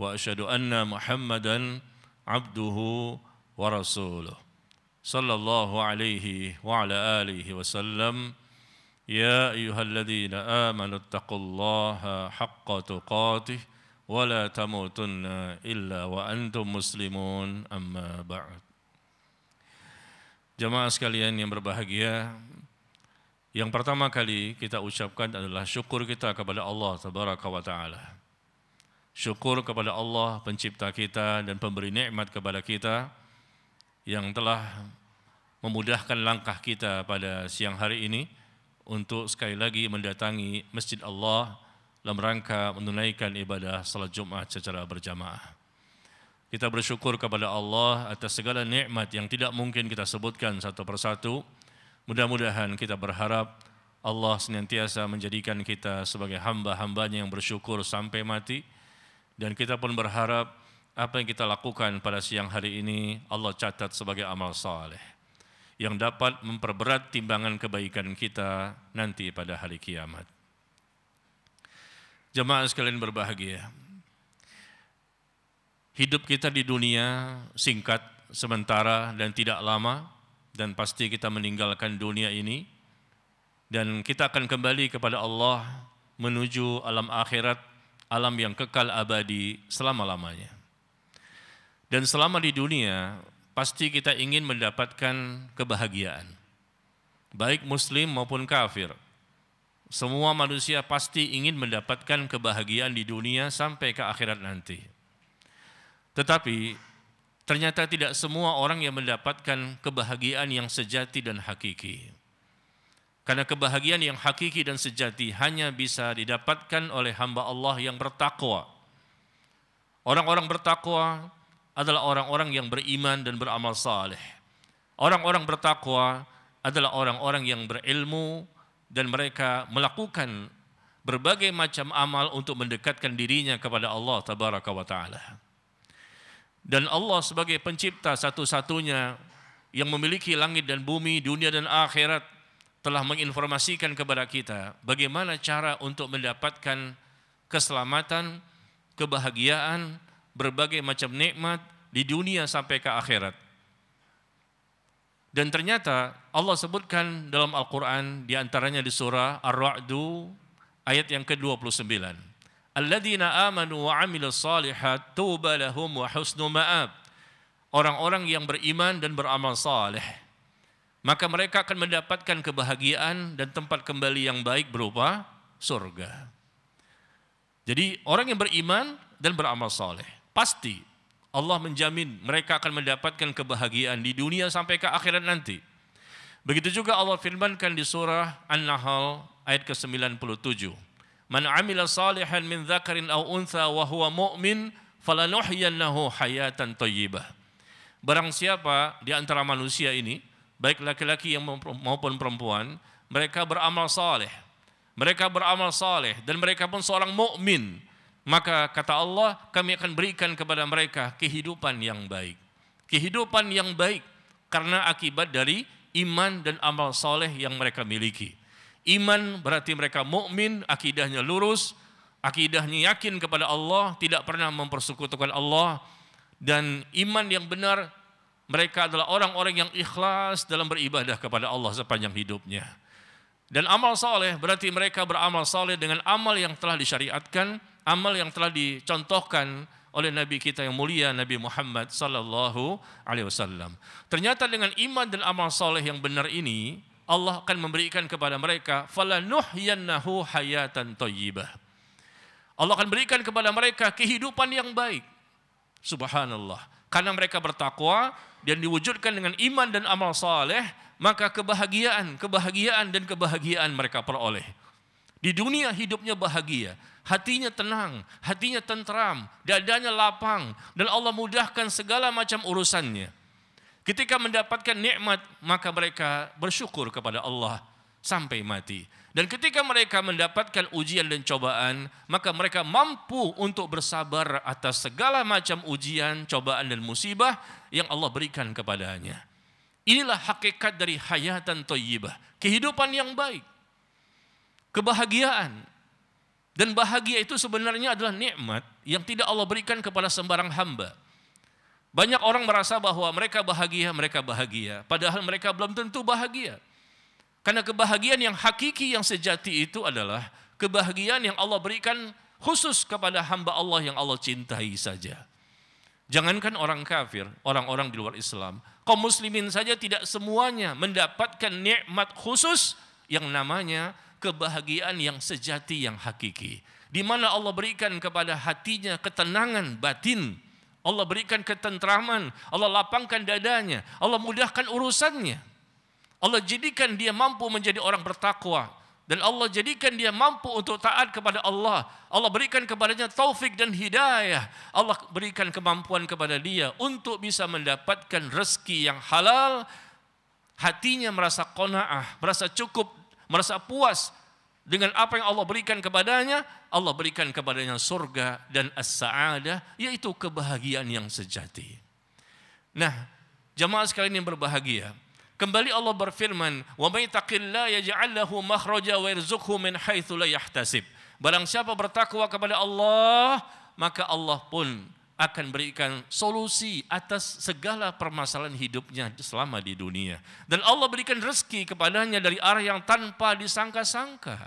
واشهد ان محمدا عبده ورسوله صلى الله عليه وعلى اله وسلم يا ايها الذين امنوا اتقوا الله حق تقاته ولا تموتن الا وانتم مسلمون اما بعد Jemaah sekalian yang berbahagia, yang pertama kali kita ucapkan adalah syukur kita kepada Allah Tabaraka wa taala syukur kepada Allah pencipta kita dan pemberi nikmat kepada kita yang telah memudahkan langkah kita pada siang hari ini untuk sekali lagi mendatangi Masjid Allah dalam rangka menunaikan ibadah salat Jumat secara berjamaah. Kita bersyukur kepada Allah atas segala nikmat yang tidak mungkin kita sebutkan satu persatu. Mudah-mudahan kita berharap Allah senantiasa menjadikan kita sebagai hamba-hambanya yang bersyukur sampai mati dan kita pun berharap apa yang kita lakukan pada siang hari ini Allah catat sebagai amal saleh yang dapat memperberat timbangan kebaikan kita nanti pada hari kiamat. Jemaah sekalian berbahagia. Hidup kita di dunia singkat, sementara dan tidak lama dan pasti kita meninggalkan dunia ini dan kita akan kembali kepada Allah menuju alam akhirat alam yang kekal abadi selama-lamanya. Dan selama di dunia, pasti kita ingin mendapatkan kebahagiaan. Baik muslim maupun kafir. Semua manusia pasti ingin mendapatkan kebahagiaan di dunia sampai ke akhirat nanti. Tetapi ternyata tidak semua orang yang mendapatkan kebahagiaan yang sejati dan hakiki. Karena kebahagiaan yang hakiki dan sejati hanya bisa didapatkan oleh hamba Allah yang bertakwa. Orang-orang bertakwa adalah orang-orang yang beriman dan beramal saleh. Orang-orang bertakwa adalah orang-orang yang berilmu dan mereka melakukan berbagai macam amal untuk mendekatkan dirinya kepada Allah tabaraka wa taala. Dan Allah sebagai pencipta satu-satunya yang memiliki langit dan bumi, dunia dan akhirat, telah menginformasikan kepada kita bagaimana cara untuk mendapatkan keselamatan, kebahagiaan, berbagai macam nikmat di dunia sampai ke akhirat. Dan ternyata Allah sebutkan dalam Al-Quran di antaranya di surah Ar-Ra'du ayat yang ke-29. Alladzina amanu wa amilus salihat tuba lahum wa husnu ma'ab. Orang-orang yang beriman dan beramal saleh maka mereka akan mendapatkan kebahagiaan dan tempat kembali yang baik berupa surga. Jadi orang yang beriman dan beramal soleh, pasti Allah menjamin mereka akan mendapatkan kebahagiaan di dunia sampai ke akhirat nanti. Begitu juga Allah firmankan di surah An-Nahl ayat ke-97. Man amila salihan min dzakarin aw untha wa huwa mu'min falanuhyiyannahu hayatan thayyibah. Barang siapa di antara manusia ini baik laki-laki yang maupun perempuan, mereka beramal saleh. Mereka beramal saleh dan mereka pun seorang mukmin. Maka kata Allah, kami akan berikan kepada mereka kehidupan yang baik. Kehidupan yang baik karena akibat dari iman dan amal saleh yang mereka miliki. Iman berarti mereka mukmin, akidahnya lurus, akidahnya yakin kepada Allah, tidak pernah mempersekutukan Allah dan iman yang benar mereka adalah orang-orang yang ikhlas dalam beribadah kepada Allah sepanjang hidupnya. Dan amal soleh berarti mereka beramal soleh dengan amal yang telah disyariatkan, amal yang telah dicontohkan oleh Nabi kita yang mulia Nabi Muhammad Sallallahu Alaihi Wasallam. Ternyata dengan iman dan amal soleh yang benar ini Allah akan memberikan kepada mereka falanuhyannahu hayatan toyibah. Allah akan berikan kepada mereka kehidupan yang baik. Subhanallah. Karena mereka bertakwa, dan diwujudkan dengan iman dan amal saleh, maka kebahagiaan, kebahagiaan dan kebahagiaan mereka peroleh. Di dunia hidupnya bahagia, hatinya tenang, hatinya tenteram, dadanya lapang dan Allah mudahkan segala macam urusannya. Ketika mendapatkan nikmat, maka mereka bersyukur kepada Allah. sampai mati. Dan ketika mereka mendapatkan ujian dan cobaan, maka mereka mampu untuk bersabar atas segala macam ujian, cobaan dan musibah yang Allah berikan kepadanya. Inilah hakikat dari hayatan toyibah, kehidupan yang baik, kebahagiaan. Dan bahagia itu sebenarnya adalah nikmat yang tidak Allah berikan kepada sembarang hamba. Banyak orang merasa bahwa mereka bahagia, mereka bahagia, padahal mereka belum tentu bahagia. Karena kebahagiaan yang hakiki yang sejati itu adalah kebahagiaan yang Allah berikan khusus kepada hamba Allah yang Allah cintai saja. Jangankan orang kafir, orang-orang di luar Islam, kaum muslimin saja tidak semuanya mendapatkan nikmat khusus yang namanya kebahagiaan yang sejati yang hakiki. Di mana Allah berikan kepada hatinya ketenangan batin, Allah berikan ketentraman, Allah lapangkan dadanya, Allah mudahkan urusannya. Allah jadikan dia mampu menjadi orang bertakwa dan Allah jadikan dia mampu untuk taat kepada Allah. Allah berikan kepadanya taufik dan hidayah. Allah berikan kemampuan kepada dia untuk bisa mendapatkan rezeki yang halal. Hatinya merasa konaah, merasa cukup, merasa puas dengan apa yang Allah berikan kepadanya, Allah berikan kepadanya surga dan as-sa'adah, yaitu kebahagiaan yang sejati. Nah, jamaah sekalian yang berbahagia, Kembali Allah berfirman, "Wa may taqillaha yaj'al lahu makhraja wa yarzuqhu min haitsu la yahtasib." Barang siapa bertakwa kepada Allah, maka Allah pun akan berikan solusi atas segala permasalahan hidupnya selama di dunia. Dan Allah berikan rezeki kepadanya dari arah yang tanpa disangka-sangka.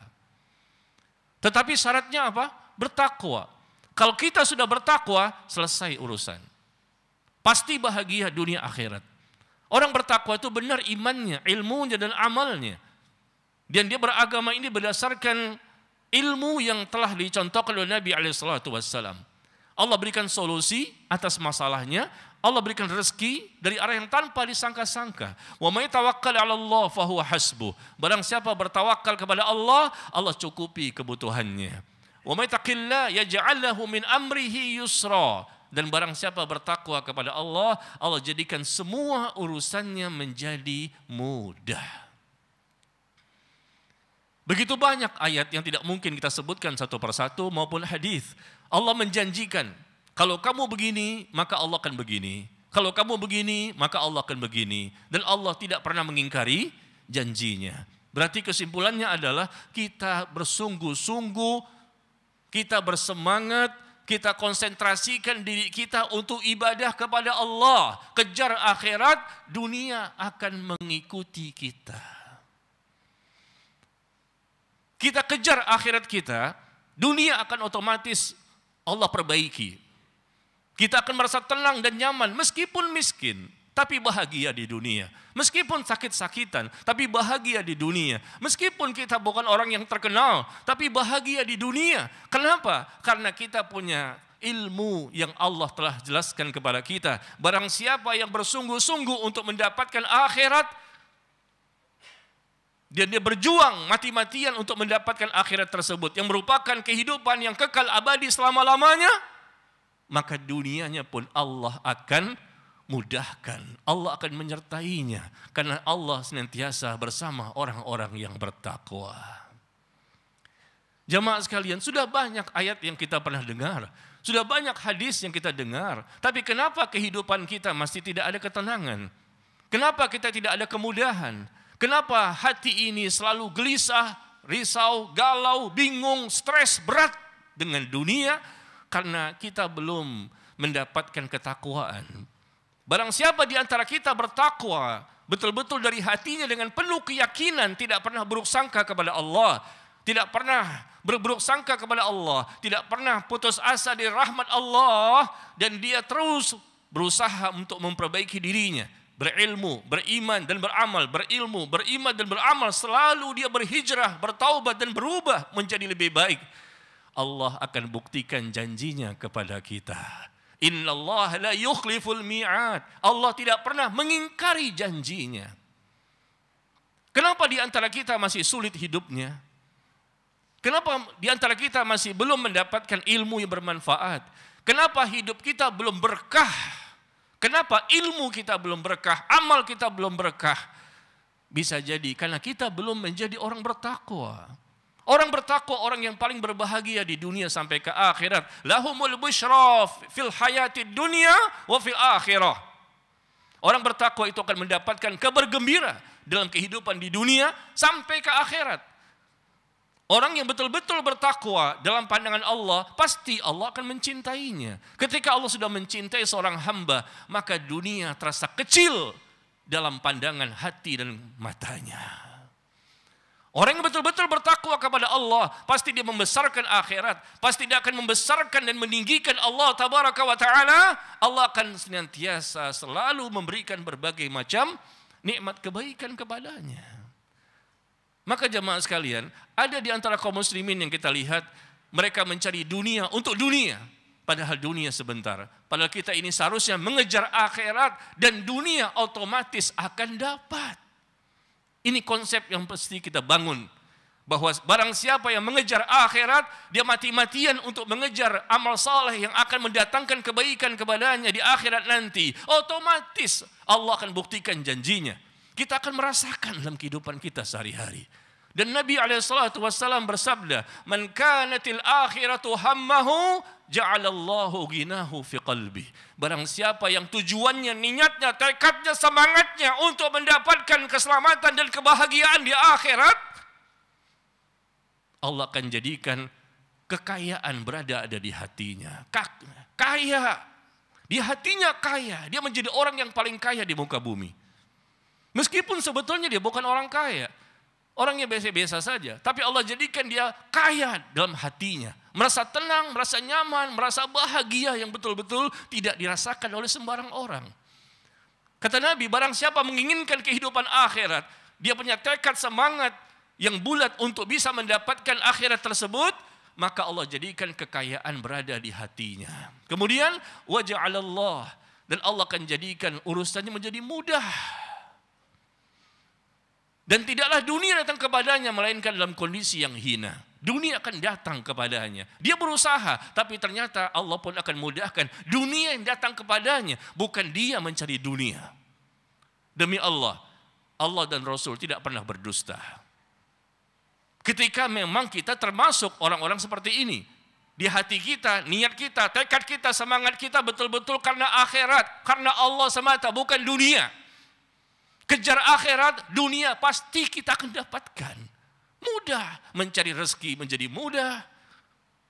Tetapi syaratnya apa? Bertakwa. Kalau kita sudah bertakwa, selesai urusan. Pasti bahagia dunia akhirat. Orang bertakwa itu benar imannya, ilmunya dan amalnya. Dan dia beragama ini berdasarkan ilmu yang telah dicontohkan oleh Nabi SAW. Allah berikan solusi atas masalahnya. Allah berikan rezeki dari arah yang tanpa disangka-sangka. Wa may tawakkal 'ala Allah fa huwa hasbu. Barang siapa bertawakal kepada Allah, Allah cukupi kebutuhannya. Wa may taqilla yaj'al lahu min amrihi yusra. Dan barang siapa bertakwa kepada Allah, Allah jadikan semua urusannya menjadi mudah. Begitu banyak ayat yang tidak mungkin kita sebutkan satu persatu maupun hadis. Allah menjanjikan, kalau kamu begini, maka Allah akan begini. Kalau kamu begini, maka Allah akan begini. Dan Allah tidak pernah mengingkari janjinya. Berarti kesimpulannya adalah kita bersungguh-sungguh, kita bersemangat kita konsentrasikan diri kita untuk ibadah kepada Allah. Kejar akhirat, dunia akan mengikuti kita. Kita kejar akhirat kita, dunia akan otomatis Allah perbaiki. Kita akan merasa tenang dan nyaman meskipun miskin tapi bahagia di dunia. Meskipun sakit-sakitan, tapi bahagia di dunia. Meskipun kita bukan orang yang terkenal, tapi bahagia di dunia. Kenapa? Karena kita punya ilmu yang Allah telah jelaskan kepada kita. Barang siapa yang bersungguh-sungguh untuk mendapatkan akhirat, dan dia berjuang mati-matian untuk mendapatkan akhirat tersebut yang merupakan kehidupan yang kekal abadi selama-lamanya, maka dunianya pun Allah akan mudahkan. Allah akan menyertainya karena Allah senantiasa bersama orang-orang yang bertakwa. Jamaah sekalian, sudah banyak ayat yang kita pernah dengar, sudah banyak hadis yang kita dengar, tapi kenapa kehidupan kita masih tidak ada ketenangan? Kenapa kita tidak ada kemudahan? Kenapa hati ini selalu gelisah, risau, galau, bingung, stres berat dengan dunia karena kita belum mendapatkan ketakwaan, Barang siapa di antara kita bertakwa, betul-betul dari hatinya dengan penuh keyakinan, tidak pernah buruk sangka kepada Allah, tidak pernah berburuk sangka kepada Allah, tidak pernah putus asa di rahmat Allah, dan dia terus berusaha untuk memperbaiki dirinya, berilmu, beriman dan beramal, berilmu, beriman dan beramal, selalu dia berhijrah, bertaubat dan berubah menjadi lebih baik. Allah akan buktikan janjinya kepada kita. Innallaha la yukhliful mi'ad. Allah tidak pernah mengingkari janjinya. Kenapa di antara kita masih sulit hidupnya? Kenapa di antara kita masih belum mendapatkan ilmu yang bermanfaat? Kenapa hidup kita belum berkah? Kenapa ilmu kita belum berkah? Amal kita belum berkah? Bisa jadi karena kita belum menjadi orang bertakwa. Orang bertakwa orang yang paling berbahagia di dunia sampai ke akhirat. Lahumul busyra fil hayati dunia wa fil akhirah. Orang bertakwa itu akan mendapatkan kebergembira dalam kehidupan di dunia sampai ke akhirat. Orang yang betul-betul bertakwa dalam pandangan Allah, pasti Allah akan mencintainya. Ketika Allah sudah mencintai seorang hamba, maka dunia terasa kecil dalam pandangan hati dan matanya. Orang yang betul-betul bertakwa kepada Allah, pasti dia membesarkan akhirat, pasti dia akan membesarkan dan meninggikan Allah tabaraka wa taala. Allah akan senantiasa selalu memberikan berbagai macam nikmat kebaikan kepadanya. Maka jemaah sekalian, ada di antara kaum muslimin yang kita lihat mereka mencari dunia untuk dunia, padahal dunia sebentar. Padahal kita ini seharusnya mengejar akhirat dan dunia otomatis akan dapat. Ini konsep yang pasti kita bangun. Bahwa barang siapa yang mengejar akhirat, dia mati-matian untuk mengejar amal saleh yang akan mendatangkan kebaikan kepadanya di akhirat nanti. Otomatis Allah akan buktikan janjinya. Kita akan merasakan dalam kehidupan kita sehari-hari. Dan Nabi SAW bersabda, "Man kanatil akhiratu hammahu ja'alallahu ginahu fi qalbi." Barang siapa yang tujuannya, niatnya, tekadnya, semangatnya untuk mendapatkan keselamatan dan kebahagiaan di akhirat, Allah akan jadikan kekayaan berada ada di hatinya. Kaya. Di hatinya kaya. Dia menjadi orang yang paling kaya di muka bumi. Meskipun sebetulnya dia bukan orang kaya. Orangnya biasa-biasa saja, tapi Allah jadikan dia kaya dalam hatinya. Merasa tenang, merasa nyaman, merasa bahagia yang betul-betul tidak dirasakan oleh sembarang orang. Kata Nabi, barang siapa menginginkan kehidupan akhirat, dia punya tekad semangat yang bulat untuk bisa mendapatkan akhirat tersebut, maka Allah jadikan kekayaan berada di hatinya. Kemudian, wajah Allah dan Allah akan jadikan urusannya menjadi mudah. Dan tidaklah dunia datang kepadanya, melainkan dalam kondisi yang hina. Dunia akan datang kepadanya. Dia berusaha, tapi ternyata Allah pun akan mudahkan. Dunia yang datang kepadanya, bukan dia mencari dunia. Demi Allah, Allah dan Rasul tidak pernah berdusta. Ketika memang kita termasuk orang-orang seperti ini, di hati kita, niat kita, tekad kita, semangat kita betul-betul karena akhirat, karena Allah semata, bukan dunia. Kejar akhirat, dunia pasti kita akan dapatkan. Mudah mencari rezeki menjadi mudah.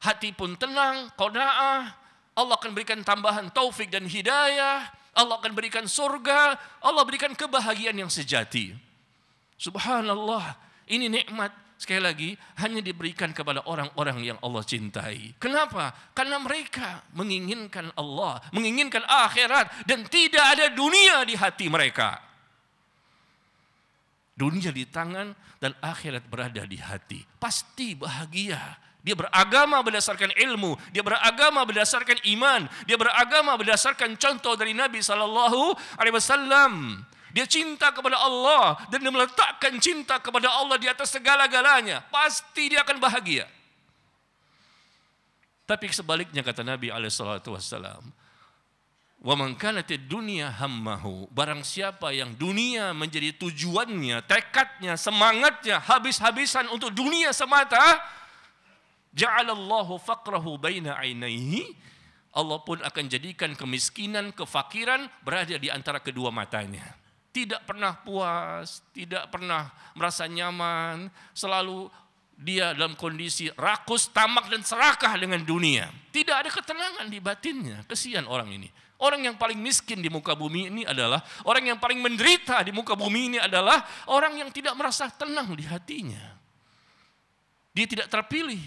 Hati pun tenang, kona'ah. Allah akan berikan tambahan taufik dan hidayah. Allah akan berikan surga, Allah berikan kebahagiaan yang sejati. Subhanallah, ini nikmat sekali lagi hanya diberikan kepada orang-orang yang Allah cintai. Kenapa? Karena mereka menginginkan Allah, menginginkan akhirat dan tidak ada dunia di hati mereka. Dunia di tangan dan akhirat berada di hati. Pasti bahagia. Dia beragama berdasarkan ilmu, dia beragama berdasarkan iman, dia beragama berdasarkan contoh dari Nabi sallallahu alaihi wasallam. Dia cinta kepada Allah dan dia meletakkan cinta kepada Allah di atas segala-galanya. Pasti dia akan bahagia. Tapi sebaliknya kata Nabi alaihi salatu wasallam, Wa dunia hammahu. Barang siapa yang dunia menjadi tujuannya, tekadnya, semangatnya habis-habisan untuk dunia semata, ja'alallahu faqrahu baina ainaihi. Allah pun akan jadikan kemiskinan, kefakiran berada di antara kedua matanya. Tidak pernah puas, tidak pernah merasa nyaman, selalu dia dalam kondisi rakus, tamak dan serakah dengan dunia. Tidak ada ketenangan di batinnya. Kesian orang ini. Orang yang paling miskin di muka bumi ini adalah orang yang paling menderita di muka bumi ini adalah orang yang tidak merasa tenang di hatinya. Dia tidak terpilih.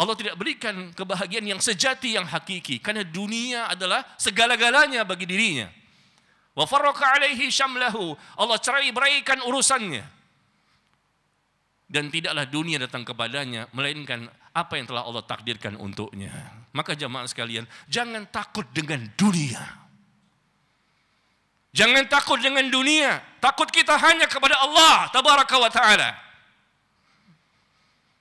Allah tidak berikan kebahagiaan yang sejati yang hakiki karena dunia adalah segala-galanya bagi dirinya. Wa farraqa alaihi syamlahu. Allah cerai beraikan urusannya. Dan tidaklah dunia datang kepadanya melainkan apa yang telah Allah takdirkan untuknya. Maka jamaah sekalian, jangan takut dengan dunia. Jangan takut dengan dunia. Takut kita hanya kepada Allah tabaraka wa taala.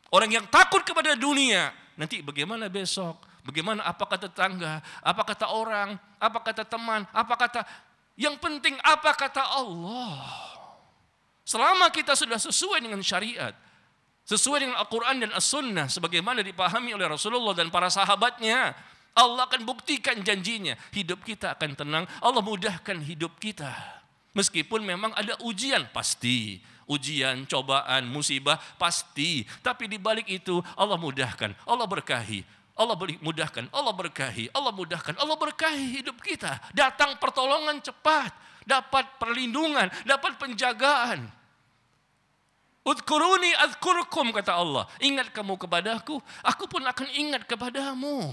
Orang yang takut kepada dunia, nanti bagaimana besok? Bagaimana apa kata tetangga? Apa kata orang? Apa kata teman? Apa kata yang penting apa kata Allah? Selama kita sudah sesuai dengan syariat, Sesuai dengan Al-Quran dan As-Sunnah, sebagaimana dipahami oleh Rasulullah dan para sahabatnya, Allah akan buktikan janjinya. Hidup kita akan tenang, Allah mudahkan hidup kita. Meskipun memang ada ujian, pasti. Ujian, cobaan, musibah, pasti. Tapi di balik itu Allah mudahkan, Allah berkahi. Allah mudahkan, Allah berkahi, Allah mudahkan, Allah berkahi hidup kita. Datang pertolongan cepat, dapat perlindungan, dapat penjagaan. Udkuruni adkurkum kata Allah. Ingat kamu kepadaku, aku pun akan ingat kepadamu.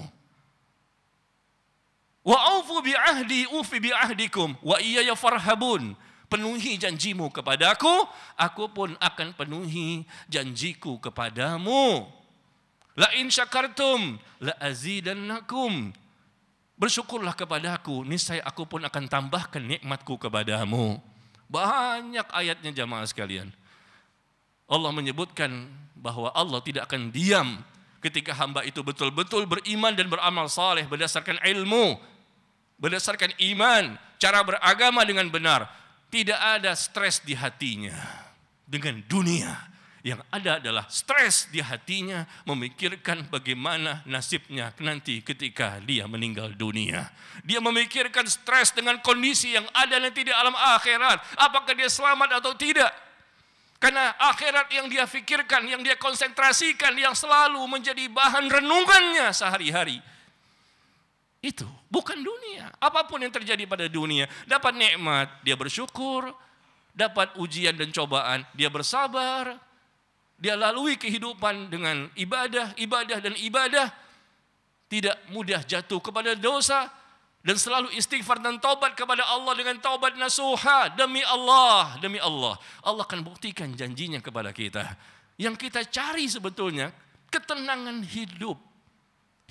Wa aufu bi ahdi ufi bi ahdikum wa iyaya farhabun. Penuhi janjimu kepadaku, aku pun akan penuhi janjiku kepadamu. La in syakartum la azidannakum. Bersyukurlah kepadaku, niscaya aku pun akan tambahkan nikmatku kepadamu. Banyak ayatnya jamaah sekalian. Allah menyebutkan bahwa Allah tidak akan diam ketika hamba itu betul-betul beriman dan beramal saleh berdasarkan ilmu, berdasarkan iman, cara beragama dengan benar. Tidak ada stres di hatinya dengan dunia. Yang ada adalah stres di hatinya memikirkan bagaimana nasibnya nanti ketika dia meninggal dunia. Dia memikirkan stres dengan kondisi yang ada nanti di alam akhirat. Apakah dia selamat atau tidak? Karena akhirat yang dia pikirkan, yang dia konsentrasikan, yang selalu menjadi bahan renungannya sehari-hari. Itu bukan dunia. Apapun yang terjadi pada dunia, dapat nikmat, dia bersyukur, dapat ujian dan cobaan, dia bersabar, dia lalui kehidupan dengan ibadah, ibadah dan ibadah. Tidak mudah jatuh kepada dosa, dan selalu istighfar dan taubat kepada Allah dengan taubat nasuha demi Allah demi Allah Allah akan buktikan janjinya kepada kita yang kita cari sebetulnya ketenangan hidup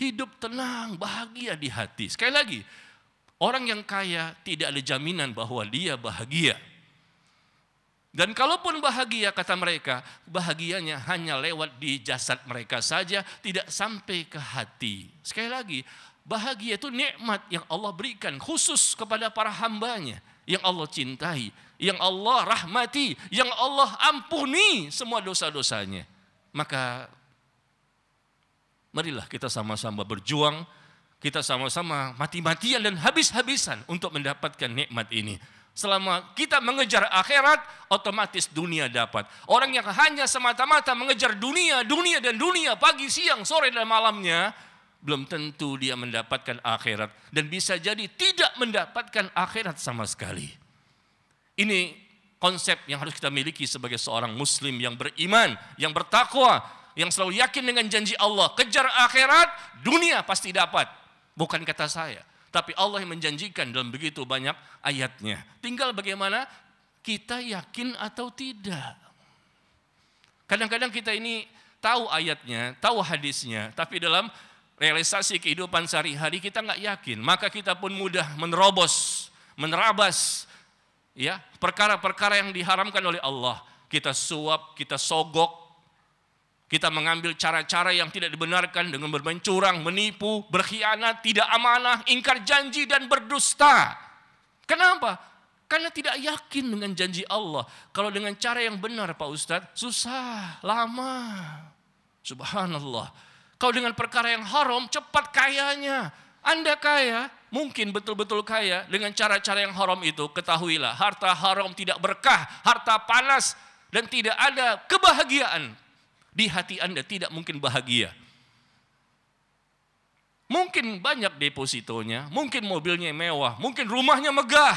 hidup tenang bahagia di hati sekali lagi orang yang kaya tidak ada jaminan bahwa dia bahagia dan kalaupun bahagia kata mereka, bahagianya hanya lewat di jasad mereka saja, tidak sampai ke hati. Sekali lagi, Bahagia itu nikmat yang Allah berikan khusus kepada para hambanya yang Allah cintai, yang Allah rahmati, yang Allah ampuni semua dosa-dosanya. Maka marilah kita sama-sama berjuang, kita sama-sama mati-matian dan habis-habisan untuk mendapatkan nikmat ini. Selama kita mengejar akhirat, otomatis dunia dapat. Orang yang hanya semata-mata mengejar dunia, dunia dan dunia, pagi, siang, sore, dan malamnya, belum tentu dia mendapatkan akhirat dan bisa jadi tidak mendapatkan akhirat sama sekali. Ini konsep yang harus kita miliki sebagai seorang muslim yang beriman, yang bertakwa, yang selalu yakin dengan janji Allah, kejar akhirat, dunia pasti dapat. Bukan kata saya, tapi Allah yang menjanjikan dalam begitu banyak ayatnya. Tinggal bagaimana kita yakin atau tidak. Kadang-kadang kita ini tahu ayatnya, tahu hadisnya, tapi dalam realisasi kehidupan sehari-hari kita nggak yakin, maka kita pun mudah menerobos, menerabas ya perkara-perkara yang diharamkan oleh Allah. Kita suap, kita sogok, kita mengambil cara-cara yang tidak dibenarkan dengan bermain curang, menipu, berkhianat, tidak amanah, ingkar janji dan berdusta. Kenapa? Karena tidak yakin dengan janji Allah. Kalau dengan cara yang benar Pak Ustadz, susah, lama. Subhanallah. Kau dengan perkara yang haram, cepat kayanya. Anda kaya, mungkin betul-betul kaya dengan cara-cara yang haram itu. Ketahuilah, harta haram tidak berkah, harta panas, dan tidak ada kebahagiaan. Di hati Anda tidak mungkin bahagia. Mungkin banyak depositonya, mungkin mobilnya mewah, mungkin rumahnya megah.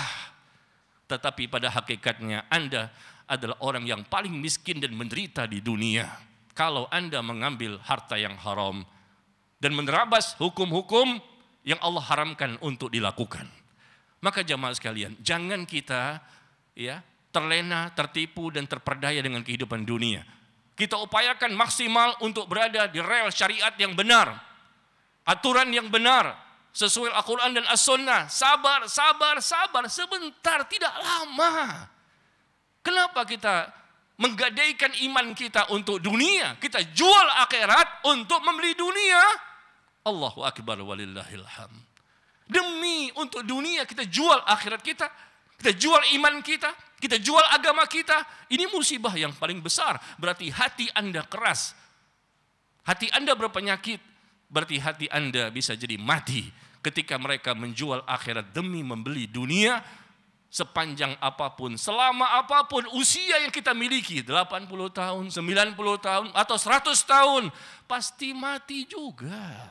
Tetapi pada hakikatnya Anda adalah orang yang paling miskin dan menderita di dunia kalau Anda mengambil harta yang haram dan menerabas hukum-hukum yang Allah haramkan untuk dilakukan. Maka jamaah sekalian, jangan kita ya terlena, tertipu dan terperdaya dengan kehidupan dunia. Kita upayakan maksimal untuk berada di rel syariat yang benar. Aturan yang benar sesuai Al-Qur'an dan As-Sunnah. Sabar, sabar, sabar sebentar, tidak lama. Kenapa kita menggadaikan iman kita untuk dunia. Kita jual akhirat untuk membeli dunia. Allahu Akbar walillahilham. Demi untuk dunia kita jual akhirat kita. Kita jual iman kita. Kita jual agama kita. Ini musibah yang paling besar. Berarti hati Anda keras. Hati Anda berpenyakit. Berarti hati Anda bisa jadi mati. Ketika mereka menjual akhirat demi membeli dunia sepanjang apapun, selama apapun usia yang kita miliki, 80 tahun, 90 tahun, atau 100 tahun, pasti mati juga.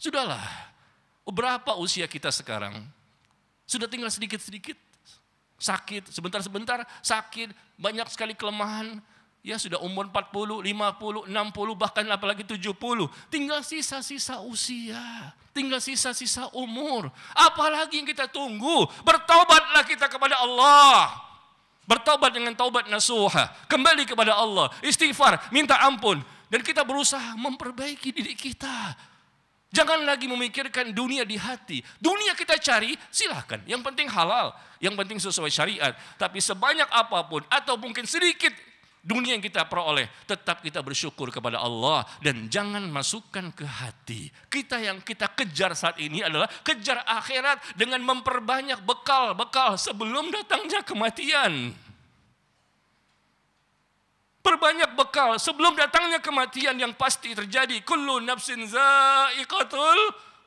Sudahlah, berapa usia kita sekarang? Sudah tinggal sedikit-sedikit, sakit, sebentar-sebentar, sakit, banyak sekali kelemahan, Ya sudah umur 40, 50, 60, bahkan apalagi 70. Tinggal sisa-sisa usia. Tinggal sisa-sisa umur. Apalagi yang kita tunggu. Bertaubatlah kita kepada Allah. Bertaubat dengan taubat nasuha. Kembali kepada Allah. Istighfar. Minta ampun. Dan kita berusaha memperbaiki diri kita. Jangan lagi memikirkan dunia di hati. Dunia kita cari, silahkan. Yang penting halal, yang penting sesuai syariat. Tapi sebanyak apapun, atau mungkin sedikit dunia yang kita peroleh, tetap kita bersyukur kepada Allah dan jangan masukkan ke hati. Kita yang kita kejar saat ini adalah kejar akhirat dengan memperbanyak bekal-bekal sebelum datangnya kematian. Perbanyak bekal sebelum datangnya kematian yang pasti terjadi. Kullu nafsin za'iqatul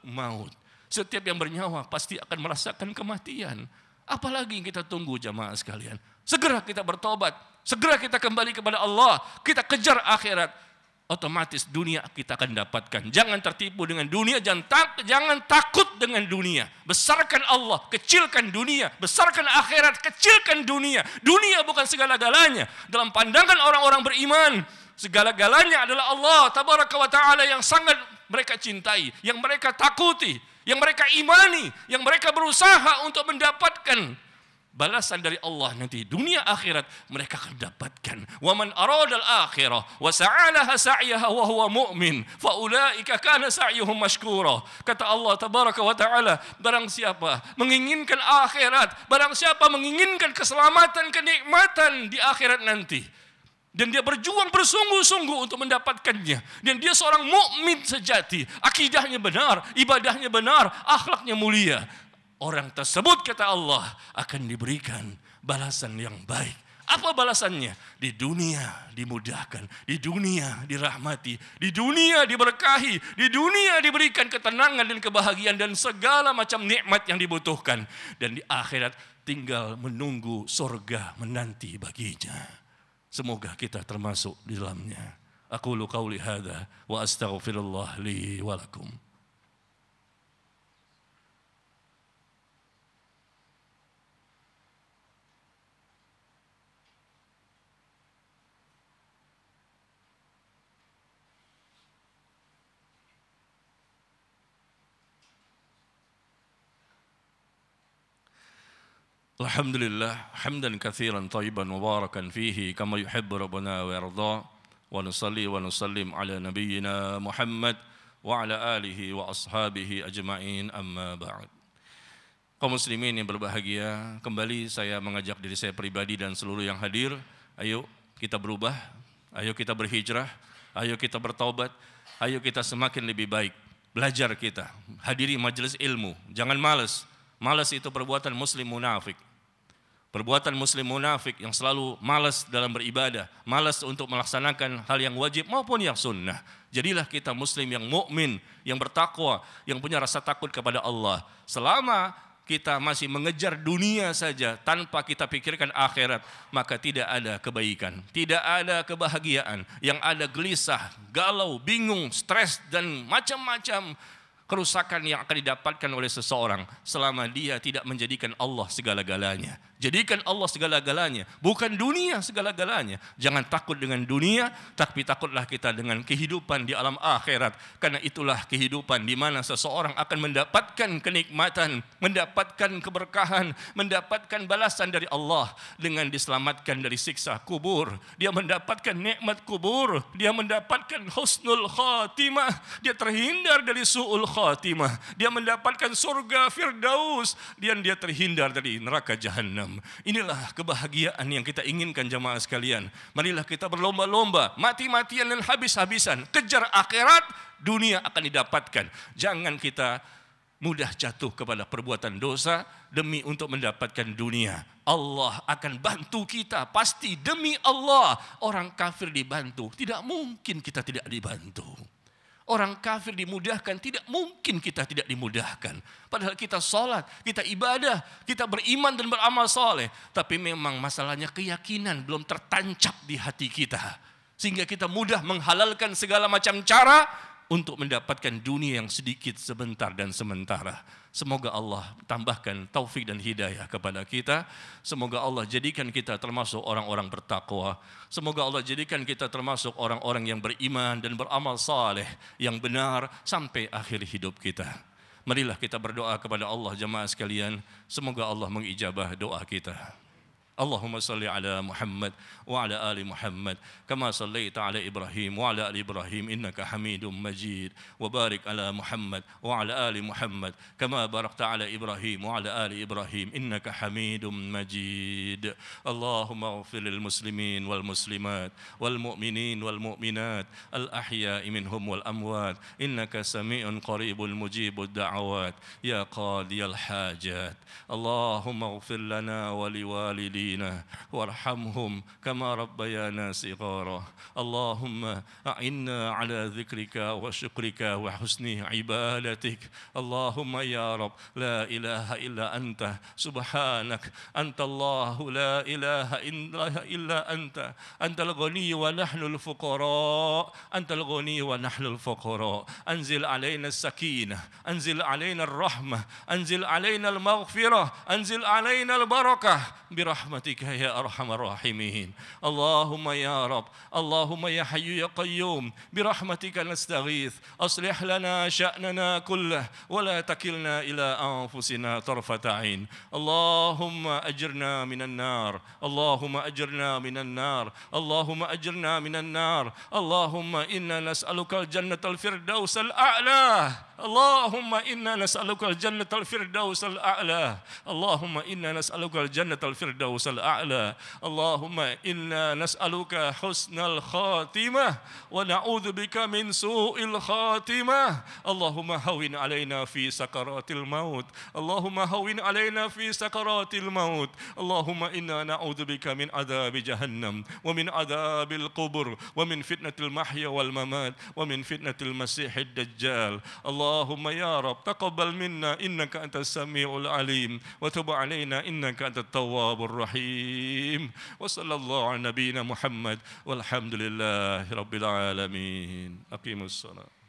maut. Setiap yang bernyawa pasti akan merasakan kematian. Apalagi yang kita tunggu jamaah sekalian. Segera kita bertobat Segera kita kembali kepada Allah. Kita kejar akhirat. Otomatis dunia kita akan dapatkan. Jangan tertipu dengan dunia. Jangan, tak, jangan takut dengan dunia. Besarkan Allah. Kecilkan dunia. Besarkan akhirat. Kecilkan dunia. Dunia bukan segala-galanya. Dalam pandangan orang-orang beriman. Segala-galanya adalah Allah. Tabaraka wa ta'ala yang sangat mereka cintai. Yang mereka takuti. Yang mereka imani. Yang mereka berusaha untuk mendapatkan balasan dari Allah nanti dunia akhirat mereka akan dapatkan. Waman aradal akhirah wa sa'alaha sa'yaha wa huwa mu'min fa ulaika kana sa'yuhum mashkura. Kata Allah tabaraka wa taala, barang siapa menginginkan akhirat, barang siapa menginginkan keselamatan, kenikmatan di akhirat nanti, dan dia berjuang bersungguh-sungguh untuk mendapatkannya dan dia seorang mukmin sejati akidahnya benar ibadahnya benar akhlaknya mulia orang tersebut kata Allah akan diberikan balasan yang baik. Apa balasannya? Di dunia dimudahkan, di dunia dirahmati, di dunia diberkahi, di dunia diberikan ketenangan dan kebahagiaan dan segala macam nikmat yang dibutuhkan. Dan di akhirat tinggal menunggu sorga, menanti baginya. Semoga kita termasuk di dalamnya. Aku lu lihada wa astaghfirullah li walakum. الحمد لله حمدا كثيرا طيبا مباركا فيه كما يحب ربنا ويرضى ونصلي ونسلم على نبينا محمد وعلى آله وأصحابه أجمعين أما بعد kaum muslimin yang berbahagia kembali saya mengajak diri saya pribadi dan seluruh yang hadir ayo kita berubah ayo kita berhijrah ayo kita bertaubat ayo kita semakin lebih baik belajar kita hadiri majelis ilmu jangan males Malas itu perbuatan muslim munafik. Perbuatan muslim munafik yang selalu malas dalam beribadah, malas untuk melaksanakan hal yang wajib maupun yang sunnah. Jadilah kita muslim yang mukmin, yang bertakwa, yang punya rasa takut kepada Allah. Selama kita masih mengejar dunia saja tanpa kita pikirkan akhirat, maka tidak ada kebaikan, tidak ada kebahagiaan. Yang ada gelisah, galau, bingung, stres dan macam-macam kerusakan yang akan didapatkan oleh seseorang selama dia tidak menjadikan Allah segala-galanya Jadikan Allah segala-galanya, bukan dunia segala-galanya. Jangan takut dengan dunia, tapi takutlah kita dengan kehidupan di alam akhirat. Karena itulah kehidupan di mana seseorang akan mendapatkan kenikmatan, mendapatkan keberkahan, mendapatkan balasan dari Allah dengan diselamatkan dari siksa kubur. Dia mendapatkan nikmat kubur, dia mendapatkan husnul khatimah, dia terhindar dari suul khatimah, dia mendapatkan surga firdaus, dan dia terhindar dari neraka jahanam. Inilah kebahagiaan yang kita inginkan jemaah sekalian. Marilah kita berlomba-lomba, mati-matian dan habis-habisan. Kejar akhirat, dunia akan didapatkan. Jangan kita mudah jatuh kepada perbuatan dosa demi untuk mendapatkan dunia. Allah akan bantu kita, pasti demi Allah. Orang kafir dibantu, tidak mungkin kita tidak dibantu. Orang kafir dimudahkan, tidak mungkin kita tidak dimudahkan. Padahal kita sholat, kita ibadah, kita beriman dan beramal soleh. Tapi memang masalahnya keyakinan belum tertancap di hati kita. Sehingga kita mudah menghalalkan segala macam cara untuk mendapatkan dunia yang sedikit sebentar dan sementara. Semoga Allah tambahkan taufik dan hidayah kepada kita. Semoga Allah jadikan kita termasuk orang-orang bertakwa. Semoga Allah jadikan kita termasuk orang-orang yang beriman dan beramal saleh yang benar sampai akhir hidup kita. Marilah kita berdoa kepada Allah jemaah sekalian. Semoga Allah mengijabah doa kita. اللهم صل على محمد وعلى آل محمد كما صليت على إبراهيم وعلى آل إبراهيم إنك حميد مجيد وبارك على محمد وعلى آل محمد كما باركت على إبراهيم وعلى آل إبراهيم إنك حميد مجيد اللهم اغفر للمسلمين والمسلمات والمؤمنين والمؤمنات الأحياء منهم والأموات إنك سميع قريب مجيب الدعوات يا قاضي الحاجات اللهم اغفر لنا ولوالدينا الوالدين وارحمهم كما ربيانا صغارا اللهم أعنا على ذكرك وشكرك وحسن عبادتك اللهم يا رب لا إله إلا أنت سبحانك أنت الله لا إله إلا أنت أنت الغني ونحن الفقراء أنت الغني ونحن الفقراء أنزل علينا السكينة أنزل علينا الرحمة أنزل علينا المغفرة أنزل علينا البركة برحمة برحمتك يا أرحم الراحمين اللهم يا رب اللهم يا حي يا قيوم برحمتك نستغيث أصلح لنا شأننا كله ولا تكلنا إلى أنفسنا طرفة عين اللهم أجرنا من النار اللهم أجرنا من النار اللهم أجرنا من النار اللهم إنا نسألك الجنة الفردوس الأعلى اللهم إنا نسألك الجنة الفردوس الأعلى اللهم إنا نسألك الجنة الفردوس الفردوس الأعلى اللهم إنا نسألك حسن الخاتمة ونعوذ بك من سوء الخاتمة اللهم هون علينا في سكرات الموت اللهم هون علينا في سكرات الموت اللهم إنا نعوذ بك من عذاب جهنم ومن عذاب القبر ومن فتنة المحيا والممات ومن فتنة المسيح الدجال اللهم يا رب تقبل منا إنك أنت السميع العليم وتب علينا إنك أنت التواب الرحيم الرحيم وصلى الله على نبينا محمد والحمد لله رب العالمين أقيم الصلاة